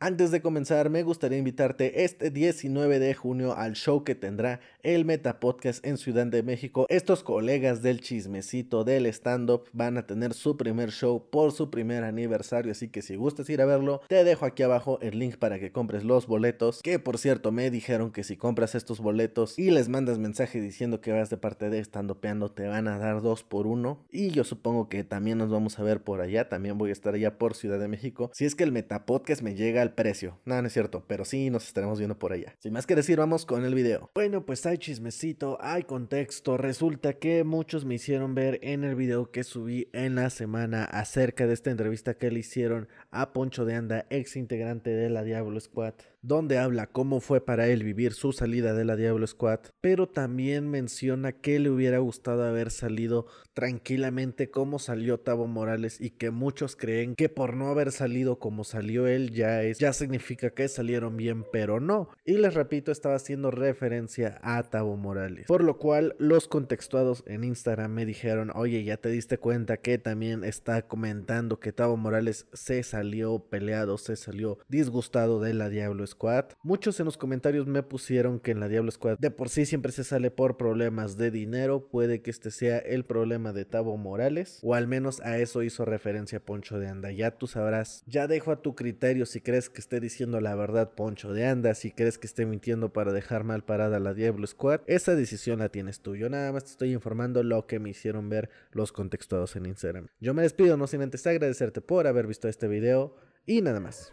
Antes de comenzar, me gustaría invitarte este 19 de junio al show que tendrá el Meta Podcast en Ciudad de México. Estos colegas del chismecito del stand-up van a tener su primer show por su primer aniversario, así que si gustas ir a verlo, te dejo aquí abajo el link para que compres los boletos, que por cierto me dijeron que si compras estos boletos y les mandas mensaje diciendo que vas de parte de stand te van a dar dos por uno. Y yo supongo que también nos vamos a ver por allá, también voy a estar allá por Ciudad de México. Si es que el Meta Podcast me llega precio. Nada, no es cierto, pero sí nos estaremos viendo por allá. Sin más que decir, vamos con el video. Bueno, pues hay chismecito, hay contexto. Resulta que muchos me hicieron ver en el video que subí en la semana acerca de esta entrevista que le hicieron a Poncho de Anda, ex integrante de la Diablo Squad, donde habla cómo fue para él vivir su salida de la Diablo Squad, pero también menciona que le hubiera gustado haber salido tranquilamente como salió Tavo Morales y que muchos creen que por no haber salido como salió él ya es pues, ya significa que salieron bien, pero no. Y les repito, estaba haciendo referencia a Tavo Morales. Por lo cual, los contextuados en Instagram me dijeron, oye, ya te diste cuenta que también está comentando que Tavo Morales se salió peleado, se salió disgustado de la Diablo Squad. Muchos en los comentarios me pusieron que en la Diablo Squad de por sí siempre se sale por problemas de dinero. Puede que este sea el problema de Tavo Morales, o al menos a eso hizo referencia Poncho de Anda. Ya tú sabrás. Ya dejo a tu criterio si crees que esté diciendo la verdad Poncho de Anda, si crees que esté mintiendo para dejar mal parada a la Diablo Squad, esa decisión la tienes tú. Yo nada más te estoy informando lo que me hicieron ver los contextuados en Instagram. Yo me despido, no sin antes agradecerte por haber visto este video y nada más.